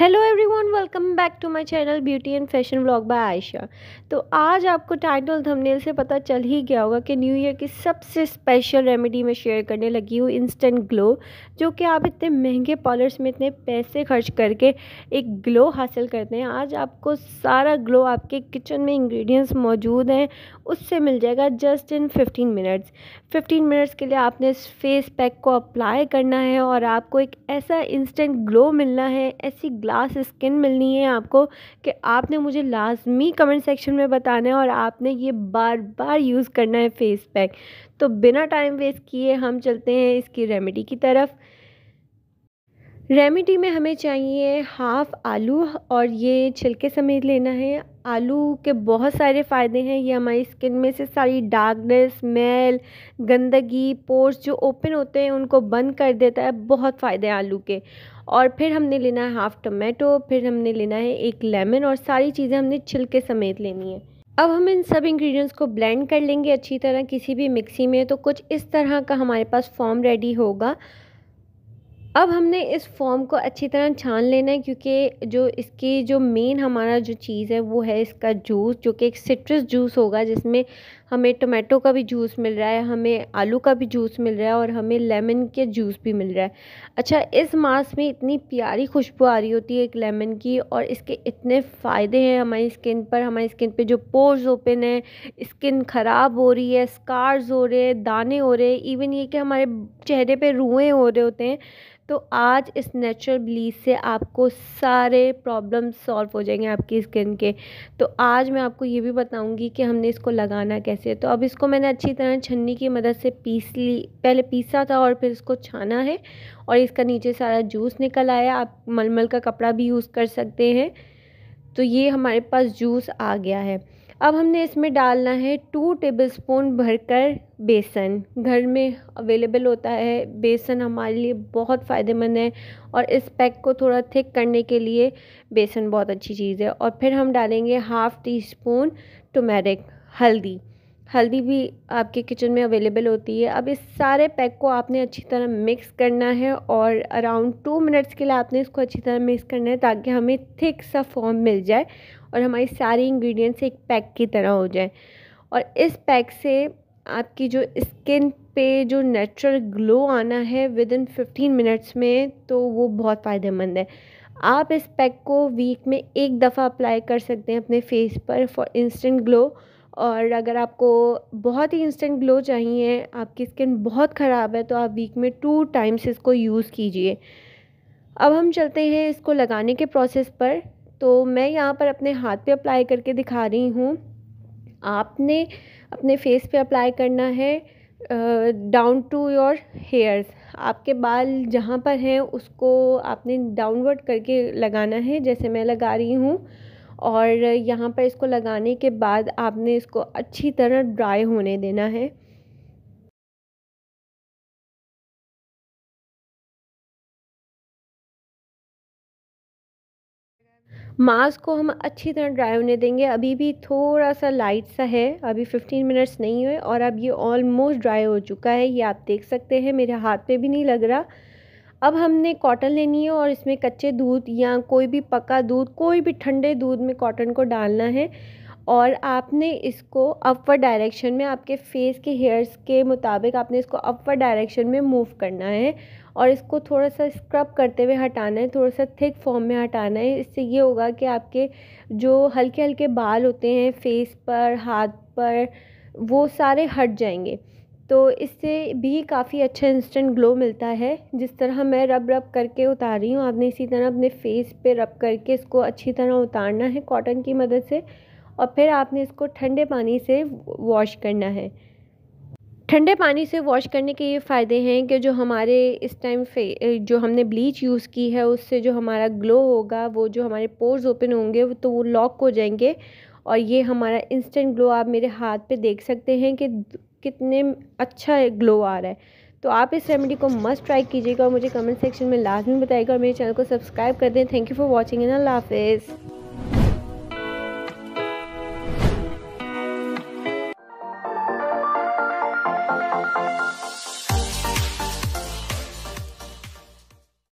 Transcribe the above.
hello everyone welcome back to my channel beauty and fashion vlog by Ayesha तो आज आपको title thumbnail से पता चल ही गया होगा कि न्यू ईयर की सबसे स्पेशल रेमेडी मैं शेयर करने लगी हूँ इंस्टेंट ग्लो जो कि आप इतने महंगे पार्लर्स में इतने पैसे खर्च करके एक ग्लो हासिल करते हैं आज आपको सारा ग्लो आपके किचन में इंग्रीडियंट्स मौजूद हैं उससे मिल जाएगा just in fifteen minutes fifteen minutes के लिए आपने इस फेस पैक को अप्लाई करना है और आपको एक ऐसा इंस्टेंट ग्लो मिलना है ऐसी ग्लास स्किन मिलनी है आपको कि आपने मुझे लाजमी कमेंट सेक्शन में बताना है और आपने ये बार बार यूज़ करना है फेस पैक तो बिना टाइम वेस्ट किए हम चलते हैं इसकी रेमेडी की तरफ रेमेडी में हमें चाहिए हाफ़ आलू और ये छिलके समेत लेना है आलू के बहुत सारे फ़ायदे हैं ये हमारी स्किन में से सारी डार्कनेस स्मेल गंदगी पोर्स जो ओपन होते हैं उनको बंद कर देता है बहुत फ़ायदे हैं आलू के और फिर हमने लेना है हाफ़ टमाटो फिर हमने लेना है एक लेमन और सारी चीज़ें हमने छिलके समेत लेनी है अब हम इन सब इंग्रेडिएंट्स को ब्लेंड कर लेंगे अच्छी तरह किसी भी मिक्सी में तो कुछ इस तरह का हमारे पास फॉर्म रेडी होगा अब हमने इस फॉर्म को अच्छी तरह छान लेना है क्योंकि जो इसकी जो मेन हमारा जो चीज़ है वो है इसका जूस जो कि एक सिट्रस जूस होगा जिसमें हमें टोमेटो का भी जूस मिल रहा है हमें आलू का भी जूस मिल रहा है और हमें लेमन के जूस भी मिल रहा है अच्छा इस मास में इतनी प्यारी खुशबू आ रही होती है एक लेमन की और इसके इतने फ़ायदे हैं हमारी स्किन पर हमारी स्किन पर जो पोर्स ओपन है स्किन ख़राब हो रही है स्कार्स हो रहे हैं दाने हो रहे हैं इवन ये कि हमारे चेहरे पर रुएँ हो रहे होते हैं तो आज इस नेचुरल ब्लीच से आपको सारे प्रॉब्लम सॉल्व हो जाएंगे आपकी स्किन के तो आज मैं आपको ये भी बताऊंगी कि हमने इसको लगाना कैसे तो अब इसको मैंने अच्छी तरह छन्नी की मदद से पीस ली पहले पीसा था और फिर इसको छाना है और इसका नीचे सारा जूस निकल आया आप मलमल का कपड़ा भी यूज़ कर सकते हैं तो ये हमारे पास जूस आ गया है अब हमने इसमें डालना है टू टेबलस्पून भरकर बेसन घर में अवेलेबल होता है बेसन हमारे लिए बहुत फ़ायदेमंद है और इस पैक को थोड़ा थिक करने के लिए बेसन बहुत अच्छी चीज़ है और फिर हम डालेंगे हाफ़ टी स्पून टमेरिक हल्दी हल्दी भी आपके किचन में अवेलेबल होती है अब इस सारे पैक को आपने अच्छी तरह मिक्स करना है और अराउंड टू मिनट्स के लिए आपने इसको अच्छी तरह मिक्स करना है ताकि हमें थिक सा फॉर्म मिल जाए और हमारी सारी इंग्रेडिएंट्स एक पैक की तरह हो जाए और इस पैक से आपकी जो स्किन पे जो नेचुरल ग्लो आना है विद इन फिफ्टीन मिनट्स में तो वो बहुत फ़ायदेमंद है आप इस पैक को वीक में एक दफ़ा अप्लाई कर सकते हैं अपने फेस पर फॉर इंस्टेंट ग्लो और अगर आपको बहुत ही इंस्टेंट ग्लो चाहिए आपकी स्किन बहुत ख़राब है तो आप वीक में टू टाइम्स इसको यूज़ कीजिए अब हम चलते हैं इसको लगाने के प्रोसेस पर तो मैं यहाँ पर अपने हाथ पे अप्लाई करके दिखा रही हूँ आपने अपने फेस पे अप्लाई करना है डाउन टू योर हेयर्स आपके बाल जहाँ पर हैं उसको आपने डाउनवर्ड करके लगाना है जैसे मैं लगा रही हूँ और यहाँ पर इसको लगाने के बाद आपने इसको अच्छी तरह ड्राई होने देना है मास्क को हम अच्छी तरह ड्राई होने देंगे अभी भी थोड़ा सा लाइट सा है अभी 15 मिनट्स नहीं हुए और अब ये ऑलमोस्ट ड्राई हो चुका है ये आप देख सकते हैं मेरे हाथ पे भी नहीं लग रहा अब हमने कॉटन लेनी है और इसमें कच्चे दूध या कोई भी पका दूध कोई भी ठंडे दूध में कॉटन को डालना है और आपने इसको अपर डायरेक्शन में आपके फेस के हेयर्स के मुताबिक आपने इसको अपर डायरेक्शन में मूव करना है और इसको थोड़ा सा स्क्रब करते हुए हटाना है थोड़ा सा थिक फॉर्म में हटाना है इससे ये होगा कि आपके जो हल्के हल्के बाल होते हैं फेस पर हाथ पर वो सारे हट जाएंगे तो इससे भी काफ़ी अच्छा इंस्टेंट ग्लो मिलता है जिस तरह मैं रब रब करके उतार रही हूँ आपने इसी तरह अपने फेस पे रब करके इसको अच्छी तरह उतारना है कॉटन की मदद से और फिर आपने इसको ठंडे पानी से वॉश करना है ठंडे पानी से वॉश करने के ये फ़ायदे हैं कि जो हमारे इस टाइम फे जो हमने ब्लीच यूज़ की है उससे जो हमारा ग्लो होगा वो जो हमारे पोर्स ओपन होंगे तो वो लॉक हो जाएंगे और ये हमारा इंस्टेंट ग्लो आप मेरे हाथ पे देख सकते हैं कि कितने अच्छा ग्लो आ रहा है तो आप इस रेमेडी को मस्ट ट्राई कीजिएगा और मुझे कमेंट सेक्शन में लाजमी बताइएगा और मेरे चैनल को सब्सक्राइब कर दें थैंक यू फॉर वॉचिंग इन अल्लाह हाफिज़